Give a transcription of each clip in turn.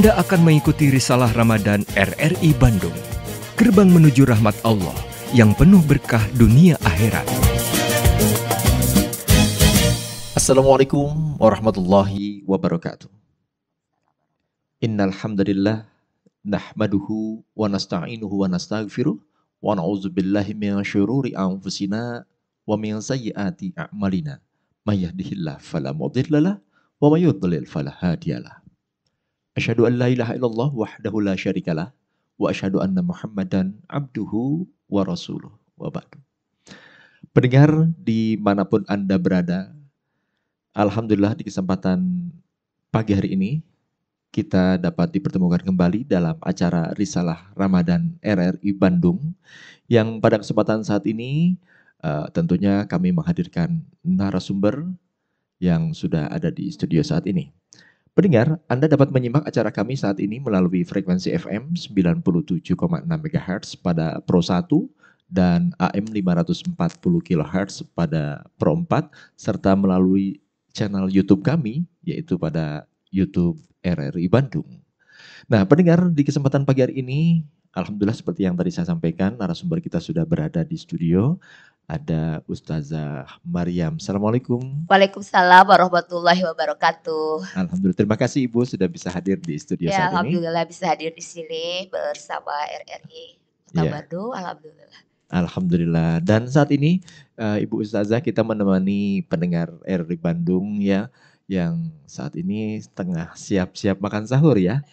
Anda akan mengikuti risalah Ramadan RRI Bandung. Gerbang menuju rahmat Allah yang penuh berkah dunia akhirat. Assalamualaikum warahmatullahi wabarakatuh. Innal hamdalillah nahmaduhu wa nasta'inuhu wa nastaghfiruh wa na'udzubillahi min syururi anfusina wa min sayyiati a'malina. May yahdihillahu fala mudhillalah wa may yudlil fala hadiyalah. Asyhadu an la ilaha illallah wahdahu la syarikalah wa asyhadu anna Muhammadan abduhu wa rasuluh wa ba'du. Pendengar dimanapun Anda berada, Alhamdulillah di kesempatan pagi hari ini kita dapat dipertemukan kembali dalam acara Risalah Ramadan RRI Bandung yang pada kesempatan saat ini uh, tentunya kami menghadirkan narasumber yang sudah ada di studio saat ini. Pendengar, Anda dapat menyimak acara kami saat ini melalui frekuensi FM 97,6 MHz pada Pro 1 dan AM 540 kHz pada Pro 4 serta melalui channel YouTube kami yaitu pada YouTube RRI Bandung. Nah, pendengar di kesempatan pagi hari ini Alhamdulillah seperti yang tadi saya sampaikan, narasumber kita sudah berada di studio ada Ustazah Mariam. Assalamualaikum. Waalaikumsalam warahmatullahi wabarakatuh. Alhamdulillah. Terima kasih Ibu sudah bisa hadir di studio ya, saat Alhamdulillah bisa hadir di sini bersama RRI Kota ya. Bandung. Alhamdulillah. Alhamdulillah. Dan saat ini uh, Ibu Ustazah kita menemani pendengar RRI Bandung ya yang saat ini tengah siap-siap makan sahur ya.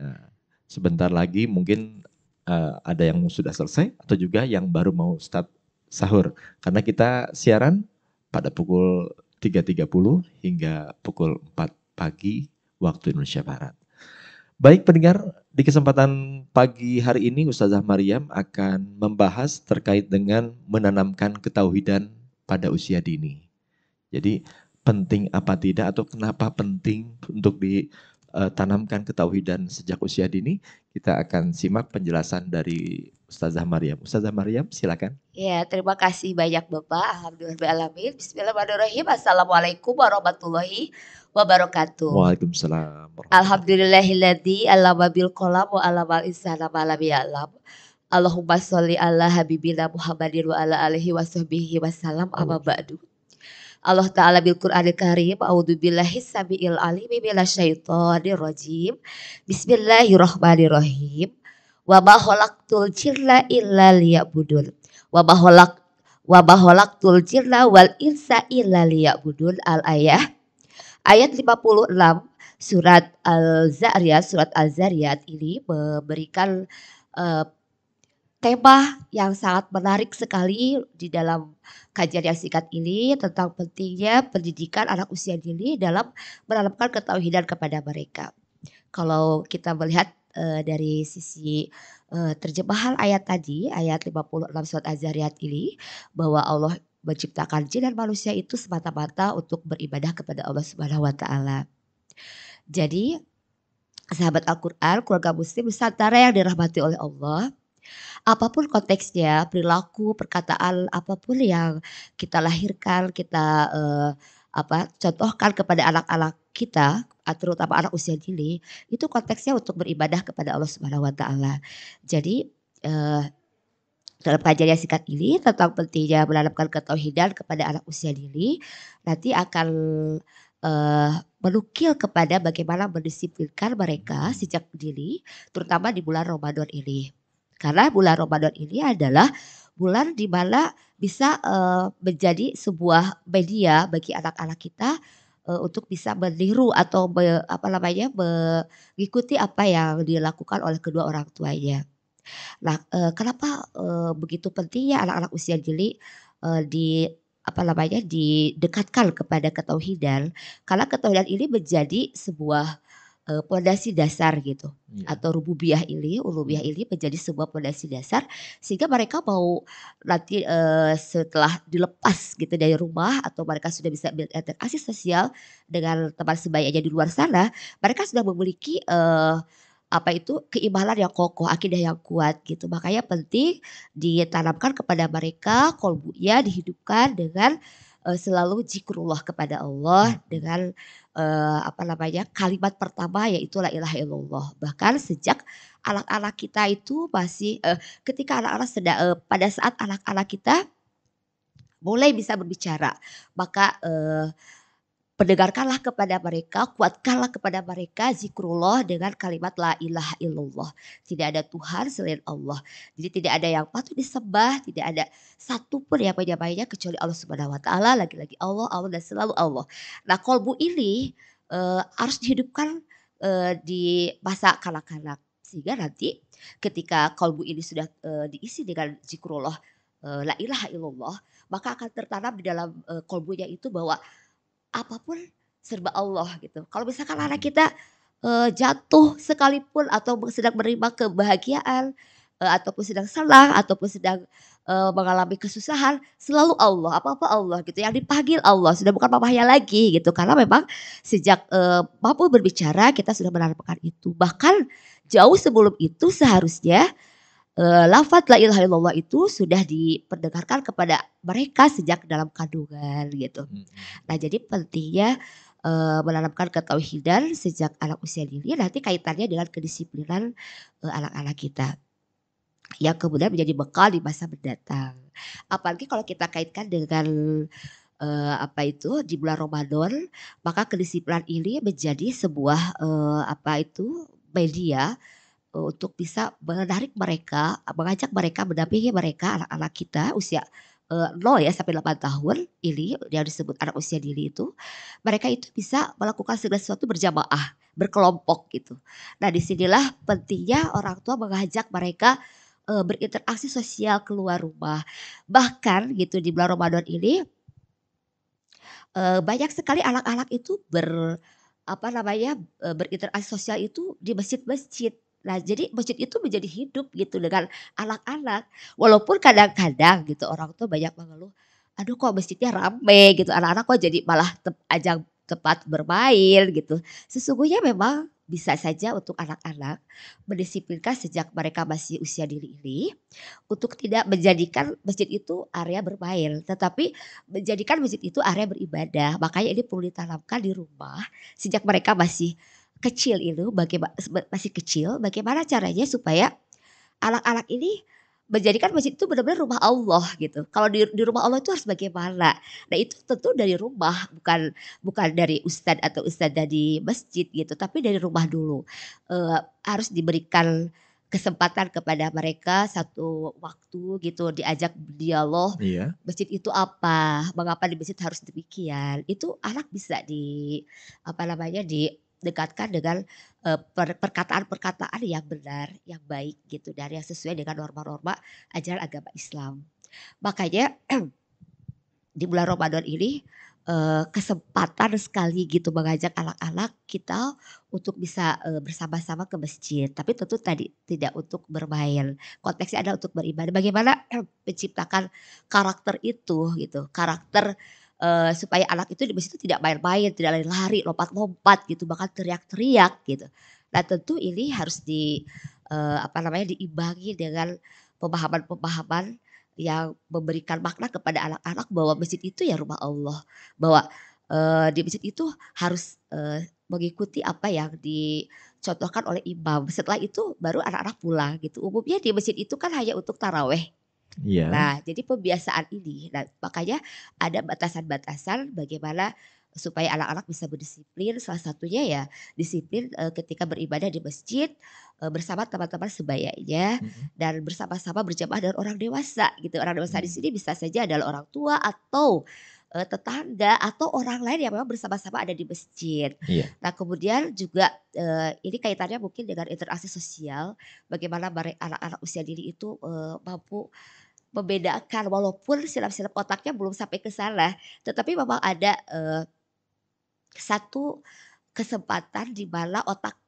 Eh, sebentar lagi mungkin uh, ada yang sudah selesai atau juga yang baru mau start sahur karena kita siaran pada pukul 3.30 hingga pukul 4 pagi waktu Indonesia Barat. Baik pendengar, di kesempatan pagi hari ini Ustazah Maryam akan membahas terkait dengan menanamkan ketauhidan pada usia dini. Jadi penting apa tidak atau kenapa penting untuk ditanamkan eh, ketauhidan sejak usia dini? Kita akan simak penjelasan dari Ustazah Maryam. Ustazah Maryam, silakan. Ya terima kasih banyak Bapak. Alhamdulillah Bismillahirrahmanirrahim. Assalamualaikum warahmatullahi wabarakatuh. Waalaikumsalam. Alhamdulillahilladzi alama bil kolam wa alama insana malam ya'lam. Allahumma sholli ala habibina Muhammadin wa ala alihi wa sahbihi wa salam amma ba'du. Allah Ta'ala bil Qur'anil Karim A'udhu billahi sabi'il alimi syaitanir rajim Bismillahirrahmanirrahim Wa ma khalaqtul jinna illa liya'budun. Wa baholak wa ma khalaqtul wal insa illa liya'budun al ayah. Ayat 56 surat Al-Zariyat surat Al-Zariyat ini memberikan uh, tema yang sangat menarik sekali di dalam kajian yang singkat ini tentang pentingnya pendidikan anak usia dini dalam menanamkan ketauhidan kepada mereka. Kalau kita melihat uh, dari sisi uh, terjemahan ayat tadi, ayat 56 surat Az-Zariyat ini bahwa Allah menciptakan jin dan manusia itu semata-mata untuk beribadah kepada Allah Subhanahu wa taala. Jadi sahabat Al-Qur'an, keluarga muslim Nusantara yang dirahmati oleh Allah, apapun konteksnya, perilaku, perkataan apapun yang kita lahirkan, kita uh, apa contohkan kepada anak-anak kita, terutama anak usia dini itu konteksnya untuk beribadah kepada Allah Subhanahu wa taala. Jadi eh, dalam kajian yang singkat ini tentang pentingnya menanamkan ketauhidan kepada anak usia dini nanti akan eh, menukil kepada bagaimana mendisiplinkan mereka sejak dini terutama di bulan Ramadan ini. Karena bulan Ramadan ini adalah bulan di mana bisa uh, menjadi sebuah media bagi anak-anak kita uh, untuk bisa meniru atau be, apa namanya mengikuti apa yang dilakukan oleh kedua orang tuanya. Nah, uh, kenapa uh, begitu pentingnya anak-anak usia jeli uh, di apa namanya didekatkan kepada ketauhidan karena ketauhidan ini menjadi sebuah Eh, pondasi dasar gitu yeah. atau rububiah ini ulubiah hmm. ini menjadi sebuah pondasi dasar sehingga mereka mau nanti uh, setelah dilepas gitu dari rumah atau mereka sudah bisa berinteraksi sosial dengan teman sebaya di luar sana mereka sudah memiliki uh, apa itu keimanan yang kokoh, akidah yang kuat gitu. Makanya penting ditanamkan kepada mereka ya dihidupkan dengan uh, selalu zikrullah kepada Allah hmm. dengan eh, apa namanya kalimat pertama yaitu la ilaha illallah. Bahkan sejak anak-anak kita itu masih eh, ketika anak-anak sedang eh, pada saat anak-anak kita mulai bisa berbicara, maka eh, Pendengarkanlah kepada mereka, kuatkanlah kepada mereka zikrullah dengan kalimat la ilaha illallah. Tidak ada Tuhan selain Allah. Jadi tidak ada yang patut disembah, tidak ada satu pun yang banyak kecuali Allah Subhanahu wa taala, lagi-lagi Allah, Allah dan selalu Allah. Nah, kolbu ini uh, harus dihidupkan uh, di masa kanak-kanak sehingga nanti ketika kolbu ini sudah uh, diisi dengan zikrullah la ilaha illallah maka akan tertanam di dalam kolbunya itu bahwa apapun serba Allah gitu. Kalau misalkan anak kita uh, jatuh sekalipun atau sedang menerima kebahagiaan uh, ataupun sedang senang ataupun sedang uh, mengalami kesusahan selalu Allah apa-apa Allah gitu yang dipanggil Allah sudah bukan papahnya lagi gitu karena memang sejak uh, mampu berbicara kita sudah menanamkan itu bahkan jauh sebelum itu seharusnya Eh, lafat la ilaha illallah itu sudah diperdengarkan kepada mereka sejak dalam kandungan gitu. Hmm. hmm. Nah, jadi pentingnya uh, menanamkan ketauhidan sejak anak usia dini nanti kaitannya dengan kedisiplinan anak eh, anak-anak kita yang kemudian menjadi bekal di masa mendatang. Apalagi kalau kita kaitkan dengan uh, apa itu di bulan Ramadan, maka kedisiplinan ini menjadi sebuah uh, apa itu media Eh, untuk bisa menarik mereka, mengajak mereka, mendampingi mereka, anak-anak kita usia eh, nol ya sampai 8 tahun ini yang disebut anak usia dini itu mereka itu bisa melakukan segala sesuatu berjamaah berkelompok gitu nah disinilah pentingnya orang tua mengajak mereka e, berinteraksi sosial keluar rumah bahkan gitu di bulan Ramadan ini e, banyak sekali anak-anak itu ber apa namanya berinteraksi sosial itu di masjid-masjid Nah, jadi masjid itu menjadi hidup gitu dengan anak-anak. Walaupun kadang-kadang gitu orang tuh banyak mengeluh, aduh kok masjidnya rame gitu, anak-anak kok jadi malah te ajak tempat bermain gitu. Sesungguhnya memang bisa saja untuk anak-anak mendisiplinkan sejak mereka masih usia diri ini untuk tidak menjadikan masjid itu area bermain, tetapi menjadikan masjid itu area beribadah. Makanya ini perlu ditanamkan di rumah sejak mereka masih kecil itu bagaimana masih kecil bagaimana caranya supaya anak-anak ini menjadikan masjid itu benar-benar rumah Allah gitu. Kalau di, di rumah Allah itu harus bagaimana? Nah itu tentu dari rumah bukan bukan dari ustadz atau ustadz dari masjid gitu, tapi dari rumah dulu e, harus diberikan kesempatan kepada mereka satu waktu gitu diajak dialog iya. masjid itu apa mengapa di masjid harus demikian itu anak bisa di apa namanya di dekatkan dengan eh, perkataan-perkataan yang benar, yang baik gitu dari yang sesuai dengan norma-norma ajaran agama Islam. Makanya di bulan Ramadan ini eh, kesempatan sekali gitu mengajak anak-anak kita untuk bisa eh, bersama-sama ke masjid. Tapi tentu tadi tidak untuk bermain. Konteksnya adalah untuk beribadah. Bagaimana menciptakan karakter itu gitu. Karakter uh, supaya anak itu di situ itu tidak bayar-bayar, tidak lari-lari, lompat-lompat gitu, bahkan teriak-teriak gitu. Nah tentu ini harus di uh, apa namanya diimbangi dengan pemahaman-pemahaman yang memberikan makna kepada anak-anak bahwa masjid itu ya rumah Allah, bahwa uh, di masjid itu harus uh, mengikuti apa yang di contohkan oleh imam. Setelah itu baru anak-anak pulang gitu. Umumnya di masjid itu kan hanya untuk taraweh Yeah. Nah, jadi pembiasaan ini, nah, makanya ada batasan-batasan bagaimana supaya anak-anak bisa berdisiplin. Salah satunya ya disiplin e, ketika beribadah di masjid e, bersama teman-teman sebayanya mm-hmm. dan bersama-sama berjamaah dengan orang dewasa gitu. Orang dewasa mm-hmm. di mm. sini bisa saja adalah orang tua atau uh, tetangga atau orang lain yang memang bersama-sama ada di masjid. Iya. Nah kemudian juga uh, ini kaitannya mungkin dengan interaksi sosial, bagaimana anak-anak usia dini itu uh, mampu membedakan walaupun silap-silap otaknya belum sampai ke sana, tetapi memang ada uh, satu kesempatan di mana otak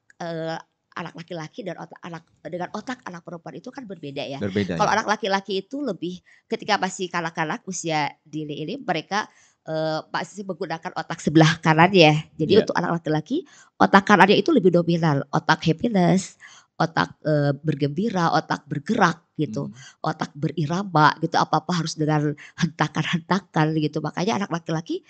anak laki-laki dan otak anak dengan otak anak perempuan itu kan berbeda ya. Berbeda, Kalau ya. anak laki-laki itu lebih ketika masih kanak-kanak usia dini ini mereka uh, masih menggunakan otak sebelah kanan ya. Jadi yeah. untuk anak laki-laki otak kanannya itu lebih dominan, otak happiness, otak uh, bergembira, otak bergerak gitu, hmm. otak berirama gitu, apa apa harus dengan hentakan-hentakan gitu. Makanya anak laki-laki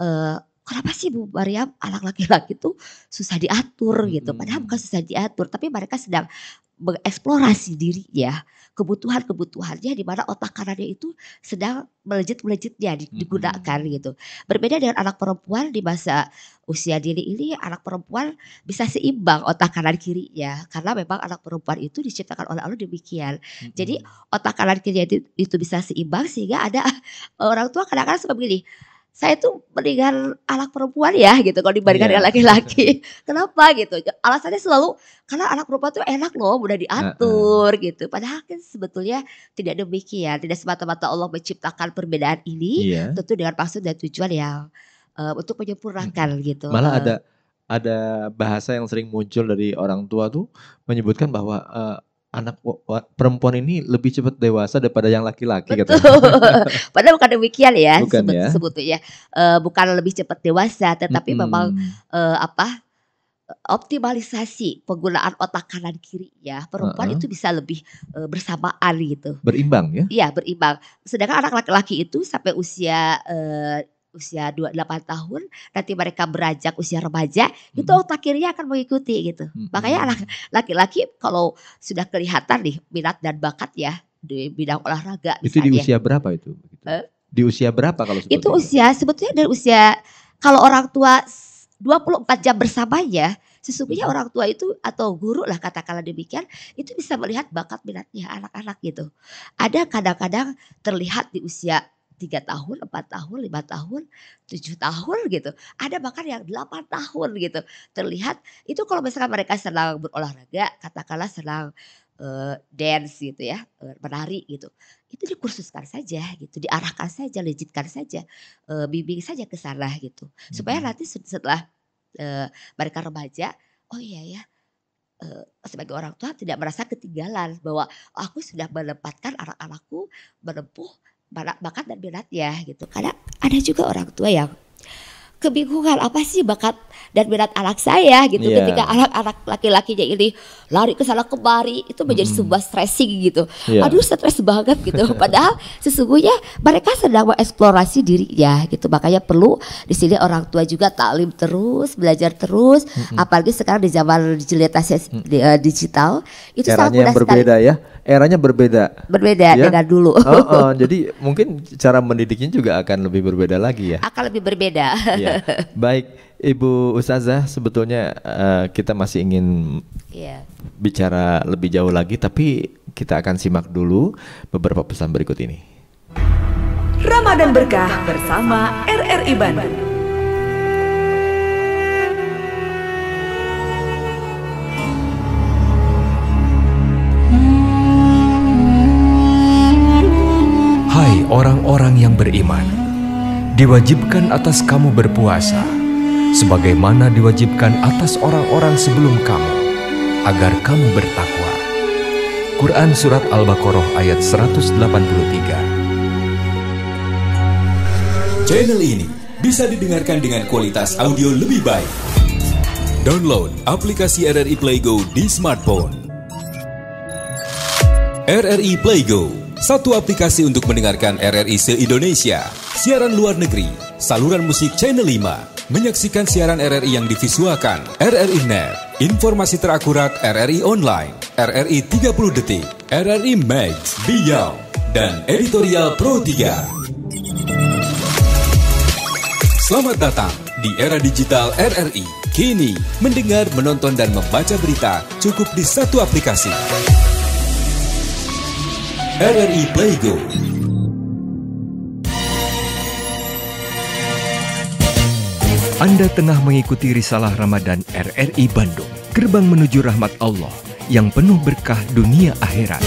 eh, kenapa sih Bu Mariam anak laki-laki tuh susah diatur gitu. Hmm. Padahal bukan susah diatur, tapi mereka sedang mengeksplorasi diri ya kebutuhan-kebutuhannya di mana otak kanannya itu sedang melejit-melejitnya hmm. digunakan mm-hmm. gitu. Berbeda dengan anak perempuan di masa usia diri ini anak perempuan bisa seimbang otak kanan kirinya karena memang anak perempuan itu diciptakan oleh Allah demikian. Mm-hmm. Jadi hmm. otak kanan kirinya itu, bisa seimbang sehingga ada orang tua kadang-kadang suka begini saya tuh mendingan anak perempuan ya gitu kalau dibandingkan yeah. dengan laki-laki. Kenapa gitu? Alasannya selalu karena anak perempuan tuh enak loh, mudah diatur uh -uh. gitu. Padahal kan sebetulnya tidak demikian. Tidak semata-mata Allah menciptakan perbedaan ini yeah. tentu dengan maksud dan tujuan yang uh, untuk menyempurnakan gitu. Malah ada ada bahasa yang sering muncul dari orang tua tuh menyebutkan bahwa uh, anak perempuan ini lebih cepat dewasa daripada yang laki-laki gitu. Padahal bukan demikian ya, sebut, ya. sebetulnya uh, ya. eh, bukan lebih cepat dewasa, tetapi hmm. memang uh, apa optimalisasi penggunaan otak kanan kiri ya perempuan uh-huh. itu bisa lebih uh, bersamaan gitu. Berimbang ya? Iya berimbang. Sedangkan anak laki-laki itu sampai usia uh, usia 28 tahun nanti mereka beranjak usia remaja hmm. itu otak kirinya akan mengikuti gitu. Hmm. Makanya hmm, anak hmm. laki-laki kalau sudah kelihatan nih minat dan bakat ya di bidang olahraga misalnya. Itu di usia berapa itu? Gitu. Eh? Di usia berapa kalau sebetulnya? Itu usia sebetulnya dari usia kalau orang tua 24 jam bersamanya sesungguhnya hmm. orang tua itu atau guru lah katakanlah demikian itu bisa melihat bakat minatnya anak-anak gitu. Ada kadang-kadang terlihat di usia tiga tahun, empat tahun, lima tahun, tujuh tahun gitu. Ada bahkan yang delapan tahun gitu. Terlihat itu kalau misalkan mereka sedang berolahraga, katakanlah sedang uh, dance gitu ya, eh, menari gitu. Itu dikursuskan saja gitu, diarahkan saja, legitkan saja, uh, bimbing saja ke sana gitu. Supaya hmm. nanti setelah uh, mereka remaja, oh iya ya, sebagai orang tua tidak merasa ketinggalan bahwa aku sudah menempatkan anak-anakku menempuh bakat dan ya gitu. Karena ada juga orang tua yang kebingungan apa sih bakat dan berat anak saya gitu yeah. ketika anak-anak laki-lakinya ini lari ke sana kemari itu menjadi mm. sebuah stressing gitu yeah. aduh stres banget gitu padahal sesungguhnya mereka sedang mengeksplorasi diri ya gitu makanya perlu di sini orang tua juga taklim terus belajar terus mm -hmm. apalagi sekarang di zaman digitalitas mm. di, eh, digital itu Eranya sangat yang berbeda sekali. ya eranya berbeda berbeda ya? dengan dulu oh, oh, jadi mungkin cara mendidiknya juga akan lebih berbeda lagi ya akan lebih berbeda ya Baik, Ibu Ustazah, sebetulnya uh, kita masih ingin yeah. bicara lebih jauh lagi, tapi kita akan simak dulu beberapa pesan berikut ini. Ramadan Berkah bersama RRI Bandung. Hai orang-orang yang beriman diwajibkan atas kamu berpuasa, sebagaimana diwajibkan atas orang-orang sebelum kamu, agar kamu bertakwa. Quran Surat Al-Baqarah ayat 183 Channel ini bisa didengarkan dengan kualitas audio lebih baik. Download aplikasi RRI Playgo di smartphone. RRI Playgo, satu aplikasi untuk mendengarkan RRI se-Indonesia siaran luar negeri, saluran musik Channel 5, menyaksikan siaran RRI yang divisualkan RRI Net, informasi terakurat RRI Online, RRI 30 Detik, RRI Max, Beyond, dan Editorial Pro 3. Selamat datang di era digital RRI. Kini, mendengar, menonton, dan membaca berita cukup di satu aplikasi. RRI Playgo. Anda tengah mengikuti risalah Ramadan RRI Bandung, gerbang menuju rahmat Allah yang penuh berkah dunia akhirat.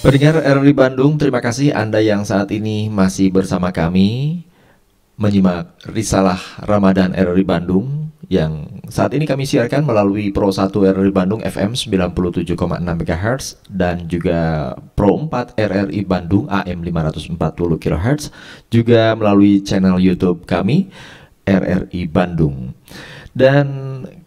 Pendengar RRI Bandung, terima kasih Anda yang saat ini masih bersama kami menyimak risalah Ramadan RRI Bandung yang saat ini kami siarkan melalui Pro 1 RRI Bandung FM 97,6 MHz dan juga Pro 4 RRI Bandung AM 540 kHz juga melalui channel YouTube kami RRI Bandung. Dan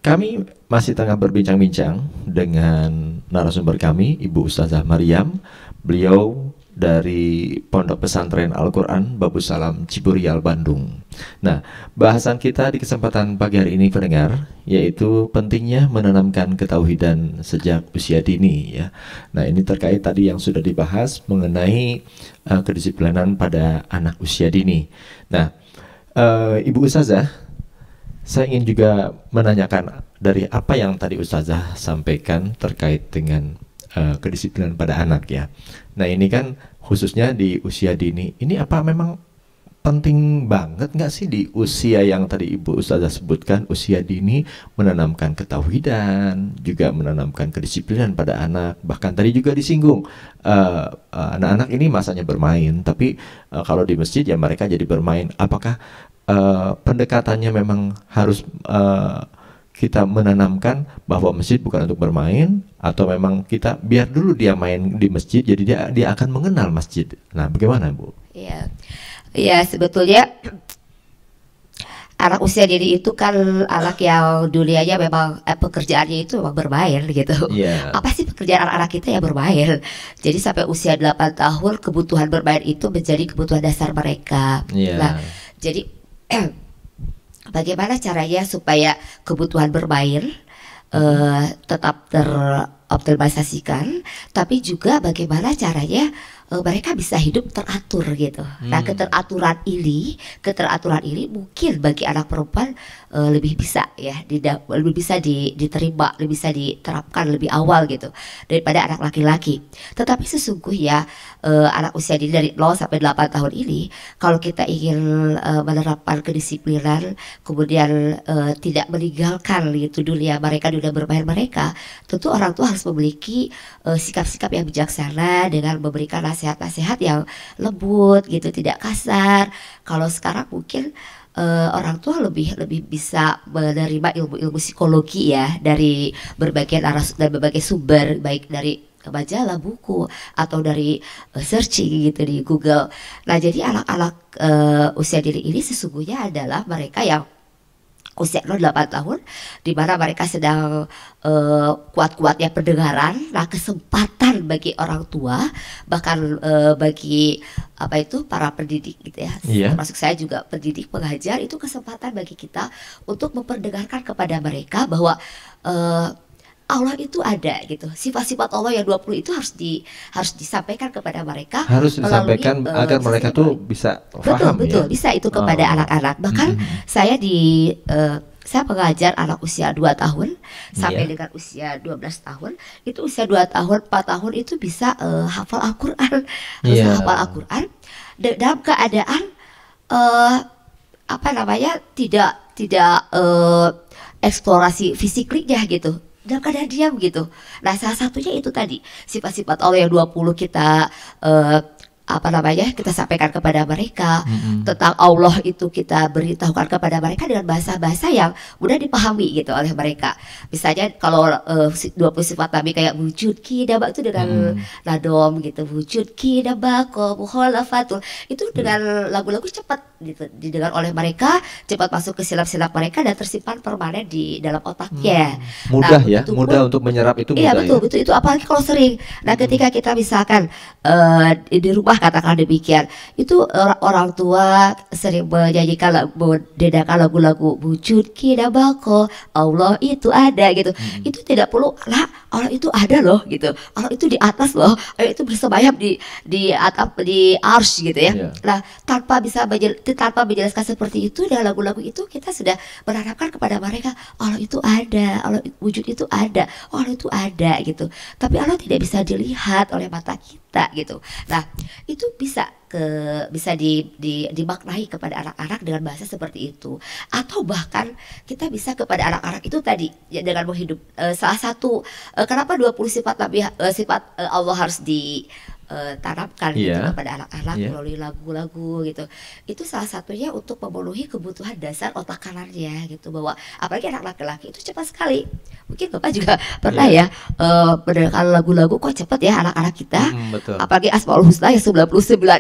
kami masih tengah berbincang-bincang dengan narasumber kami Ibu Ustazah Mariam. Beliau dari Pondok Pesantren Al-Quran Babu Salam Ciburial Bandung. Nah, bahasan kita di kesempatan pagi hari ini pendengar yaitu pentingnya menanamkan ketauhidan sejak usia dini ya. Nah, ini terkait tadi yang sudah dibahas mengenai uh, kedisiplinan pada anak usia dini. Nah, uh, Ibu Ustazah, saya ingin juga menanyakan dari apa yang tadi Ustazah sampaikan terkait dengan uh, kedisiplinan pada anak ya. Nah ini kan khususnya di usia dini. Ini apa memang penting banget nggak sih di usia yang tadi Ibu Ustazah sebutkan usia dini menanamkan ketahuidan, juga menanamkan kedisiplinan pada anak bahkan tadi juga disinggung eh, eh, anak-anak uh, uh, ini masanya bermain tapi uh, kalau di masjid ya mereka jadi bermain apakah uh, pendekatannya memang harus uh, kita menanamkan bahwa masjid bukan untuk bermain atau memang kita biar dulu dia main di masjid jadi dia dia akan mengenal masjid. Nah, bagaimana, Bu? Iya. Ya, sebetulnya anak usia diri itu kan anak yang dunianya memang eh, pekerjaannya itu memang bermain gitu. Yeah. Apa sih pekerjaan anak-anak kita ya bermain. Jadi sampai usia 8 tahun kebutuhan bermain itu menjadi kebutuhan dasar mereka. Yeah. Nah, jadi eh, bagaimana caranya supaya kebutuhan berbayar uh, eh, tetap teroptimalisasikan, tapi juga bagaimana caranya uh, mereka bisa hidup teratur gitu. Nah, hmm. Nah keteraturan ini, keteraturan ini mungkin bagi anak perempuan uh, lebih bisa ya, lebih bisa di, diterima, lebih bisa diterapkan lebih awal gitu daripada anak laki-laki. Tetapi sesungguhnya uh, anak usia dini dari 0 sampai 8 tahun ini kalau kita ingin uh, menerapkan kedisiplinan kemudian uh, tidak meninggalkan gitu dunia mereka dunia bermain mereka tentu orang tua harus memiliki sikap-sikap uh, yang bijaksana dengan memberikan nasihat-nasihat yang lembut gitu tidak kasar kalau sekarang mungkin uh, orang tua lebih lebih bisa menerima ilmu-ilmu psikologi ya dari berbagai arah dari berbagai sumber baik dari majalah, buku atau dari eh, searching gitu di Google. Nah, jadi anak-anak uh, usia diri ini sesungguhnya adalah mereka yang usia 0 8 tahun di mana mereka sedang uh, kuat-kuatnya pendengaran nah kesempatan bagi orang tua bahkan uh, bagi apa itu para pendidik gitu ya yeah. termasuk saya juga pendidik pengajar itu kesempatan bagi kita untuk memperdengarkan kepada mereka bahwa uh, Allah itu ada gitu. Sifat-sifat Allah yang 20 itu harus di harus disampaikan kepada mereka harus disampaikan melalui, eh, agar mereka tuh bisa betul, ya. betul, ya? bisa itu kepada oh. anak-anak. Oh. Bahkan mm -hmm. saya di uh, saya pengajar anak usia 2 tahun sampai yeah. dengan usia 12 tahun itu usia 2 tahun 4 tahun itu bisa uh, hafal Al-Qur'an yeah. hafal Al-Qur'an dalam keadaan uh, apa namanya tidak tidak uh, eksplorasi fisiknya gitu dalam keadaan diam gitu. Nah, salah satunya itu tadi sifat-sifat Allah yang 20 kita uh, apa namanya kita sampaikan kepada mereka mm-hmm. tentang Allah itu kita beritahukan kepada mereka dengan bahasa-bahasa yang mudah dipahami gitu oleh mereka misalnya kalau eh, uh, 20 sifat Nabi kayak wujud kidaba itu dengan mm. radom gitu wujud kidaba muholafatul itu mm. dengan lagu-lagu cepat Gitu, didengar oleh mereka, cepat masuk ke silap-silap mereka dan tersimpan permanen di dalam otaknya. Hmm. Nah, mudah nah, ya, mudah untuk menyerap itu iya, betul, ya? betul itu apalagi kalau sering. Nah, hmm. ketika kita misalkan uh, di rumah katakan demikian, itu orang, orang tua sering menyanyikan dedakan lagu-lagu bujut kita bako, Allah itu ada gitu. Hmm. Itu tidak perlu lah Allah itu ada loh gitu. Allah itu di atas loh. Allah eh, itu bersemayam di di atap di arsh gitu ya. Yeah. Nah, tanpa bisa banyak tanpa menjelaskan seperti itu dalam lagu-lagu itu kita sudah berharapkan kepada mereka Allah itu ada, Allah wujud itu ada, Allah itu ada gitu. Tapi Allah tidak bisa dilihat oleh mata kita gitu. Nah, itu bisa ke bisa di, di dimaknai kepada anak-anak dengan bahasa seperti itu atau bahkan kita bisa kepada anak-anak itu tadi ya, dengan menghidup uh, salah satu uh, kenapa 20 sifat tapi uh, eh, sifat uh, Allah harus di uh, tanamkan yeah. gitu iya. kepada anak-anak yeah. melalui lagu-lagu gitu. Itu salah satunya untuk memenuhi kebutuhan dasar otak kanannya gitu bahwa apalagi anak laki-laki itu cepat sekali. Mungkin Bapak juga pernah yeah. ya uh, mendengarkan lagu-lagu kok cepat ya anak-anak kita. Mm, betul. Apalagi Asmaul Husna yang 99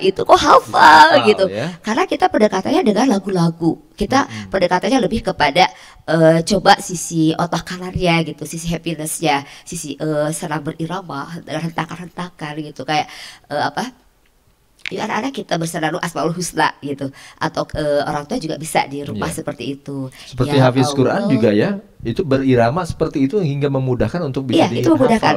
itu gitu kok hafal gitu ya? karena kita pendekatannya dengan lagu-lagu kita hmm. pendekatannya lebih kepada uh, coba sisi otak kanannya gitu sisi happinessnya sisi uh, senang berirama rentakan-rentakan gitu kayak uh, apa Ya anak-anak kita bersenandung asmaul husna gitu atau uh, orang tua juga bisa di rumah yeah. seperti itu. Seperti ya, hafiz Quran juga ya itu berirama seperti itu hingga memudahkan untuk bisa yeah, itu memudahkan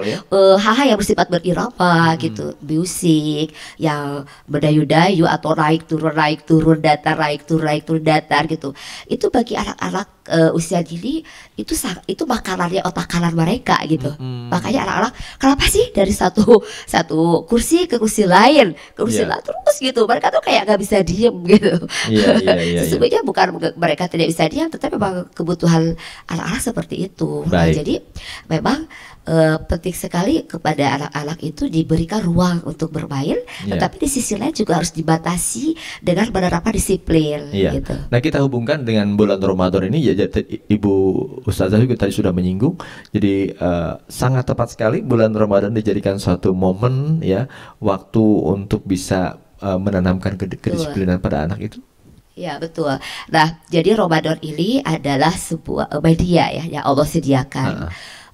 hafal, ya? uh, yang bersifat berirama hmm. gitu, musik yang berdayu-dayu atau naik turun naik turun datar naik turun naik turun datar gitu. Itu bagi anak-anak uh, usia dini itu itu makanannya otak kanan mereka gitu. Hmm. Makanya anak-anak kenapa sih dari satu satu kursi ke kursi lain, ke kursi yeah. lain terus gitu. Mereka tuh kayak nggak bisa diem gitu. Yeah, yeah, yeah, Sesungguhnya yeah. bukan mereka tidak bisa diam, tetapi memang kebutuhan anak-anak seperti itu. Nah, jadi memang e, penting sekali kepada anak-anak itu diberikan ruang untuk bermain, yeah. tetapi di sisi lain juga harus dibatasi dengan penerapan disiplin. Yeah. Gitu. Nah kita hubungkan dengan bulan Ramadan ini ya, Ibu Ustazah juga tadi sudah menyinggung, jadi e, sangat tepat sekali bulan Ramadan dijadikan suatu momen ya waktu untuk bisa e, menanamkan kedisiplinan pada anak itu Ya betul. Nah jadi Ramadan ini adalah sebuah eh, media ya yang Allah sediakan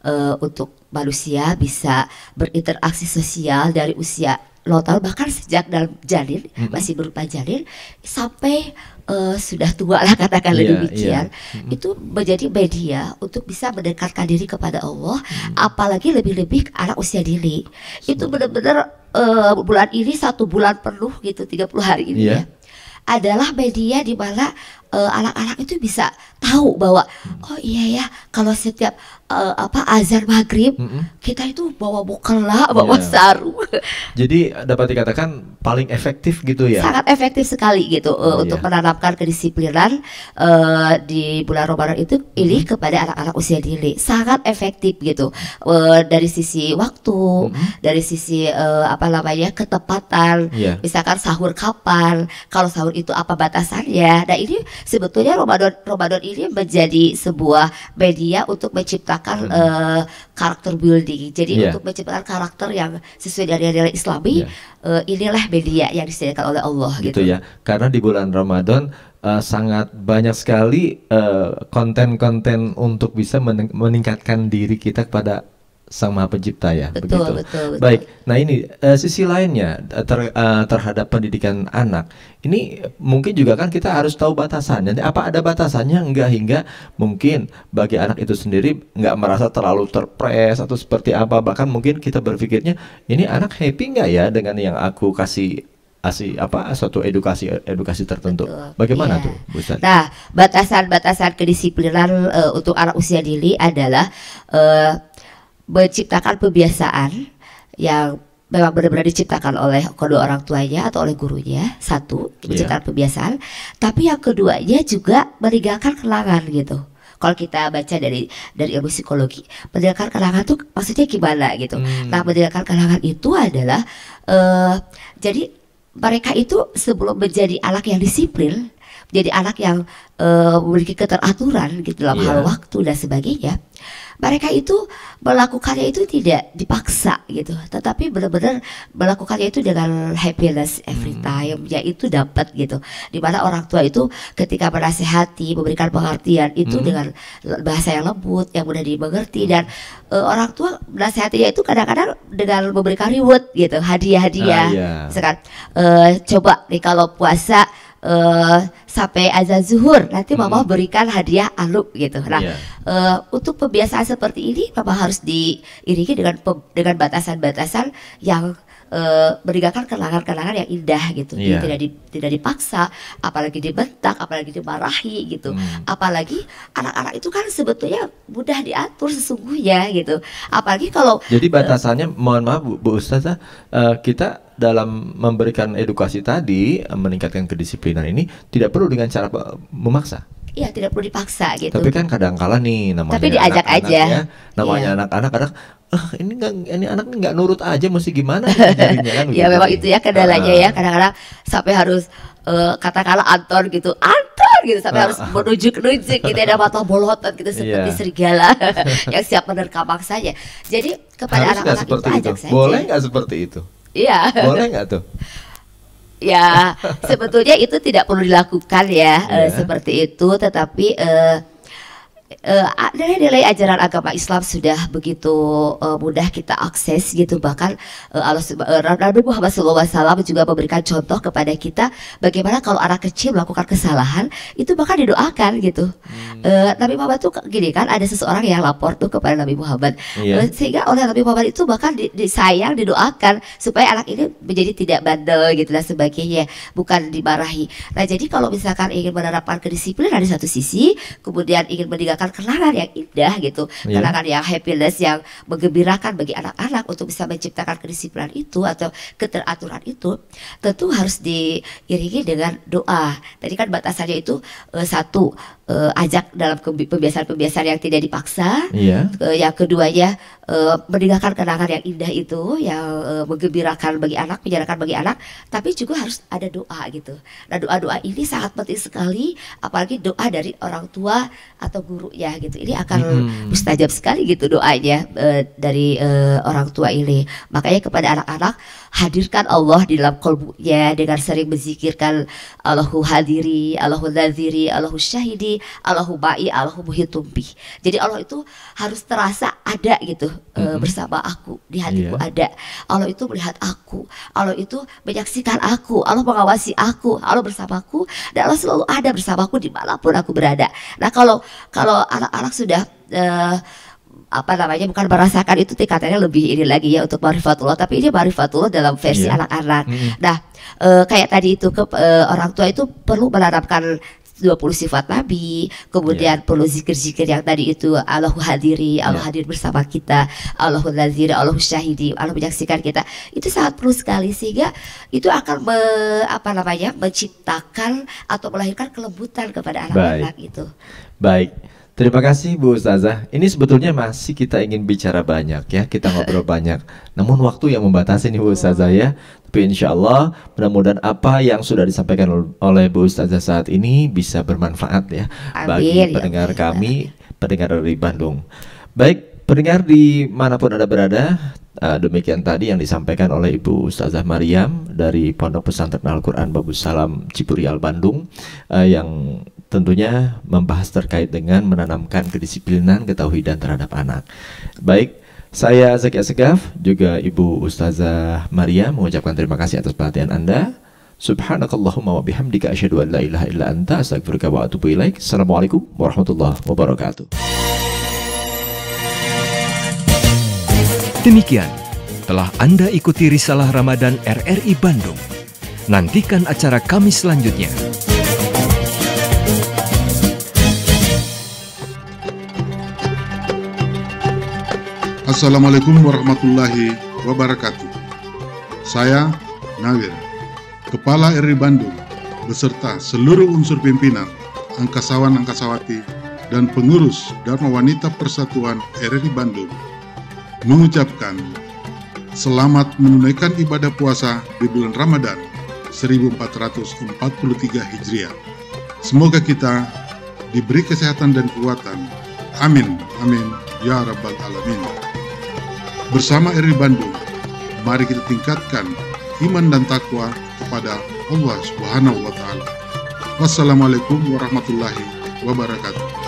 uh untuk manusia bisa berinteraksi sosial dari usia lotal bahkan sejak dalam janin mm -hmm. masih berupa janin sampai uh, sudah tua lah katakan yeah, demikian yeah. Mm -hmm. itu menjadi media untuk bisa mendekatkan diri kepada Allah mm -hmm. apalagi lebih-lebih anak usia dini so. itu benar-benar uh, bulan ini satu bulan penuh gitu 30 hari ini yeah. ya adalah media di mana Eh, anak-anak uh, itu bisa tahu bahwa hmm. oh iya ya kalau setiap uh, apa azan maghrib -hmm. kita itu bawa lah iya. bawa yeah. sarung jadi dapat dikatakan paling efektif gitu ya sangat efektif sekali gitu eh, oh, uh, yeah. untuk iya. menanamkan kedisiplinan uh, di bulan Ramadan itu -hmm. ini kepada anak-anak usia dini sangat efektif gitu uh, dari sisi waktu -hmm. dari sisi uh, apa namanya ketepatan yeah. misalkan sahur kapan kalau sahur itu apa batasannya nah ini sebetulnya Ramadan Ramadan ini menjadi sebuah media untuk menciptakan hmm. uh, karakter building. Jadi yeah. untuk menciptakan karakter yang sesuai dari nilai Islami, yeah. Iya. uh, inilah media yang disediakan oleh Allah gitu. gitu ya. Karena di bulan Ramadan uh, sangat banyak sekali eh, konten-konten uh, untuk bisa meningkatkan diri kita kepada Sang Maha Pencipta ya, betul, begitu. Betul, betul. Baik. Nah ini uh, sisi lainnya eh, ter, uh, terhadap pendidikan anak. Ini mungkin juga kan kita harus tahu batasannya. Apa ada batasannya enggak hingga mungkin bagi anak itu sendiri enggak merasa terlalu terpres atau seperti apa. Bahkan mungkin kita berpikirnya ini anak happy enggak ya dengan yang aku kasih asi apa suatu edukasi edukasi tertentu. Betul. Bagaimana yeah. tuh, Bu Nah, batasan-batasan kedisiplinan uh, untuk anak usia dini adalah uh, menciptakan kebiasaan yang memang benar-benar diciptakan oleh kedua orang tuanya atau oleh gurunya satu iya. menciptakan kebiasaan tapi yang keduanya juga meninggalkan kenangan gitu kalau kita baca dari dari ilmu psikologi meninggalkan kenangan tuh maksudnya gimana gitu hmm. nah meninggalkan kenangan itu adalah uh, jadi mereka itu sebelum menjadi anak yang disiplin jadi anak yang uh, memiliki keteraturan gitu dalam yeah. hal iya. waktu dan sebagainya mereka itu melakukannya itu tidak dipaksa gitu tetapi benar-benar melakukannya itu dengan happiness every hmm. time hmm. yaitu dapat gitu dimana orang tua itu ketika menasehati memberikan pengertian itu hmm. dengan bahasa yang lembut yang mudah dimengerti hmm. dan uh, orang tua menasehatinya itu kadang-kadang dengan memberikan reward gitu hadiah-hadiah uh, yeah. Iya. sekarang uh, e, coba nih kalau puasa uh, sampai azan zuhur nanti hmm. mama berikan hadiah aluk gitu. Nah, yeah. Iya. uh, untuk pembiasaan seperti ini mama harus diiringi dengan dengan batasan-batasan yang uh, eh, meninggalkan kenangan-kenangan yang indah gitu yeah. tidak di, tidak dipaksa apalagi dibentak apalagi dimarahi gitu mm. apalagi anak-anak itu kan sebetulnya mudah diatur sesungguhnya gitu apalagi kalau jadi eh, batasannya uh, mohon maaf bu, bu ustazah uh, kita dalam memberikan edukasi tadi meningkatkan kedisiplinan ini tidak perlu dengan cara memaksa Iya, tidak perlu dipaksa gitu tapi kan kadang kala nih namanya tapi diajak anak aja ya. namanya iya. anak-anak kadang ah ini gak, ini anak nggak nurut aja mesti gimana ya jadinya kan ya memang gitu. itu ya kendalanya ya ah. kadang-kadang sampai harus uh, katakanlah Anton gitu Anton gitu sampai harus ah. menujuk-nujuk gitu ya, ada mata bolotot gitu iya. seperti serigala yang siap menerkam aja. jadi kepada anak-anak itu, itu ajak saja boleh nggak seperti itu iya boleh nggak tuh ya sebetulnya itu tidak perlu dilakukan ya yeah. uh, ya. seperti itu tetapi uh, uh, nilai-nilai ajaran agama Islam sudah begitu uh, mudah kita akses gitu bahkan uh, Allah uh, Nabi Muhammad SAW juga memberikan contoh kepada kita bagaimana kalau anak kecil melakukan kesalahan itu bahkan didoakan gitu hmm uh, Nabi Muhammad tuh gini kan ada seseorang yang lapor tuh kepada Nabi Muhammad yeah. Iya. sehingga oleh Nabi Muhammad itu bahkan di, disayang didoakan supaya anak ini menjadi tidak bandel gitu dan sebagainya bukan dimarahi nah jadi kalau misalkan ingin menerapkan kedisiplinan di satu sisi kemudian ingin meninggalkan kenangan yang indah gitu yeah. kenangan yang happiness yang menggembirakan bagi anak-anak untuk bisa menciptakan kedisiplinan itu atau keteraturan itu tentu harus diiringi dengan doa tadi kan batasannya itu uh, satu uh, ajak dalam kebiasaan-kebiasaan yang tidak dipaksa. Iya. Uh, yang kedua ya uh, eh, meninggalkan kenangan yang indah itu yang uh, menggembirakan bagi anak, menyenangkan bagi anak, tapi juga harus ada doa gitu. Nah, doa-doa ini sangat penting sekali apalagi doa dari orang tua atau guru ya gitu. Ini akan hmm. mustajab sekali gitu doanya uh, dari uh, orang tua ini. Makanya kepada anak-anak hadirkan Allah di dalam kolbunya dengan sering berzikirkan Allahu hadiri, Allahu nadhiri, Allahu syahidi Allahu ba'i Allahu jadi Allah itu harus terasa ada gitu mm -hmm. bersama aku di hatiku yeah. ada Allah itu melihat aku Allah itu menyaksikan aku Allah mengawasi aku Allah bersamaku dan Allah selalu ada bersamaku di pun aku berada nah kalau kalau anak-anak sudah e, apa namanya bukan merasakan itu tingkatannya lebih ini lagi ya untuk marifatullah tapi ini marifatullah dalam versi iya. anak-anak. Mm -hmm. Nah, e, kayak tadi itu ke e, orang tua itu perlu menerapkan. 20 sifat Nabi, kemudian yeah. perlu zikir-zikir yang tadi itu Allahu hadiri, ya. Allah yeah. hadir bersama kita, Allahu nazir, Allahu syahidi, Allah menyaksikan kita. Itu sangat perlu sekali sehingga itu akan me, apa namanya? menciptakan atau melahirkan kelembutan kepada anak-anak itu. Baik. Gitu. Terima kasih Bu Ustazah. Ini sebetulnya masih kita ingin bicara banyak ya, kita ngobrol banyak. Namun waktu yang membatasi nih Bu Ustazah ya. Tapi insya Allah mudah-mudahan apa yang sudah disampaikan oleh Bu Ustazah saat ini bisa bermanfaat ya amin, bagi ya pendengar ya. kami, pendengar dari Bandung. Baik, pendengar di manapun Anda berada, uh, demikian tadi yang disampaikan oleh Ibu Ustazah Mariam dari Pondok Pesantren Al-Qur'an Babus Salam Ciburial Bandung uh, yang tentunya membahas terkait dengan menanamkan kedisiplinan ketahui dan terhadap anak. Baik, saya Zaki Asegaf, juga Ibu Ustazah Maria mengucapkan terima kasih atas perhatian Anda. Subhanakallahumma wa bihamdika asyhadu an la ilaha illa anta astaghfiruka wa atubu ilaik. Assalamualaikum warahmatullahi wabarakatuh. Demikian telah Anda ikuti risalah Ramadan RRI Bandung. Nantikan acara kami selanjutnya. Assalamualaikum warahmatullahi wabarakatuh. Saya Nawir, Kepala RI Bandung, beserta seluruh unsur pimpinan, angkasawan-angkasawati, dan pengurus Dharma Wanita Persatuan RI Bandung mengucapkan selamat menunaikan ibadah puasa di bulan Ramadan 1443 Hijriah. Semoga kita diberi kesehatan dan kekuatan. Amin. Amin. Ya Rabbal Alamin. Bersama RI Bandung, mari kita tingkatkan iman dan takwa kepada Allah Subhanahu wa taala. Wassalamualaikum warahmatullahi wabarakatuh.